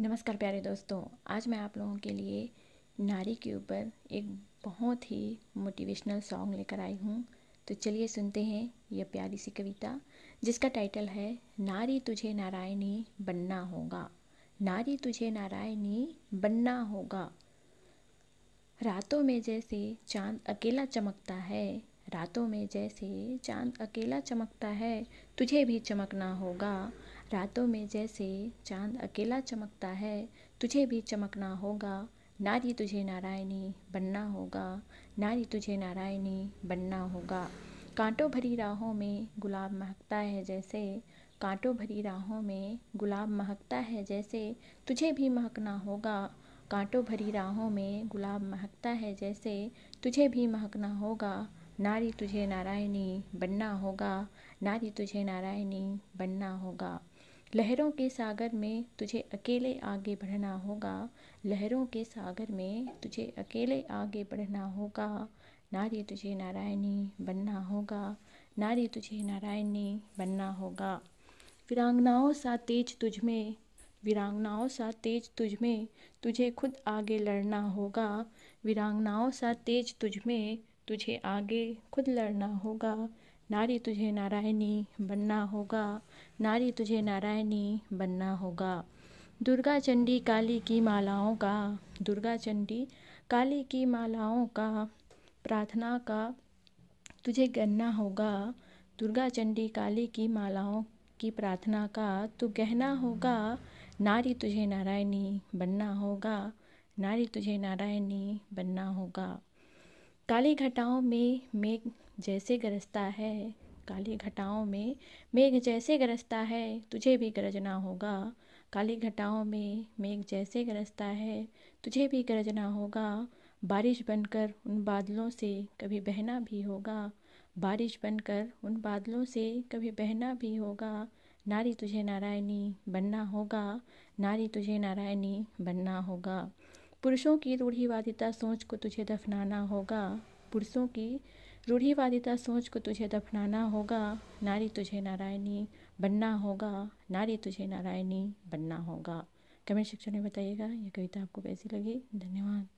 नमस्कार प्यारे दोस्तों आज मैं आप लोगों के लिए नारी के ऊपर एक बहुत ही मोटिवेशनल सॉन्ग लेकर आई हूँ तो चलिए सुनते हैं यह प्यारी सी कविता जिसका टाइटल है नारी तुझे नारायणी बनना होगा नारी तुझे नारायणी बनना होगा रातों में जैसे चांद अकेला चमकता है रातों में जैसे चांद अकेला चमकता है तुझे भी चमकना होगा रातों में जैसे चांद अकेला चमकता है तुझे भी चमकना होगा नारी तुझे नारायणी बनना होगा नारी तुझे नारायणी बनना होगा कांटों भरी राहों में गुलाब महकता है जैसे कांटों भरी राहों में गुलाब महकता है जैसे तुझे भी महकना होगा कांटों भरी राहों में गुलाब महकता है जैसे तुझे भी महकना होगा नारी तुझे नारायणी बनना होगा नारी तुझे नारायणी बनना होगा लहरों के सागर में तुझे अकेले आगे बढ़ना होगा लहरों के सागर में तुझे अकेले आगे बढ़ना होगा नारी तुझे नारायणी बनना होगा नारी तुझे नारायणी बनना होगा वीरांगनाओं सा तेज तुझ में वीरांगनाओं सा तेज तुझ में तुझे खुद आगे लड़ना होगा वीरांगनाओं सा तेज तुझ में तुझे आगे खुद लड़ना होगा नारी तुझे नारायणी बनना होगा नारी तुझे नारायणी बनना होगा दुर्गा चंडी काली की मालाओं का दुर्गा चंडी काली की मालाओं का प्रार्थना का तुझे गहना होगा दुर्गा चंडी काली की मालाओं की प्रार्थना का तू गहना होगा नारी तुझे नारायणी बनना होगा नारी तुझे नारायणी बनना होगा काली घटाओं में मेघ जैसे गरजता है काली घटाओं में मेघ जैसे गरजता है तुझे भी गरजना होगा काली घटाओं में मेघ जैसे गरजता है तुझे भी गरजना होगा बारिश बनकर उन बादलों से कभी बहना भी होगा बारिश बनकर उन बादलों से कभी बहना भी होगा नारी तुझे नारायणी बनना होगा नारी तुझे नारायणी बनना होगा पुरुषों की रूढ़िवादिता सोच को तुझे दफनाना होगा पुरुषों की रूढ़ीवादिता सोच को तुझे दफनाना होगा नारी तुझे नारायणी बनना होगा नारी तुझे नारायणी बनना होगा कमेंट सेक्शन में बताइएगा ये कविता आपको कैसी लगी धन्यवाद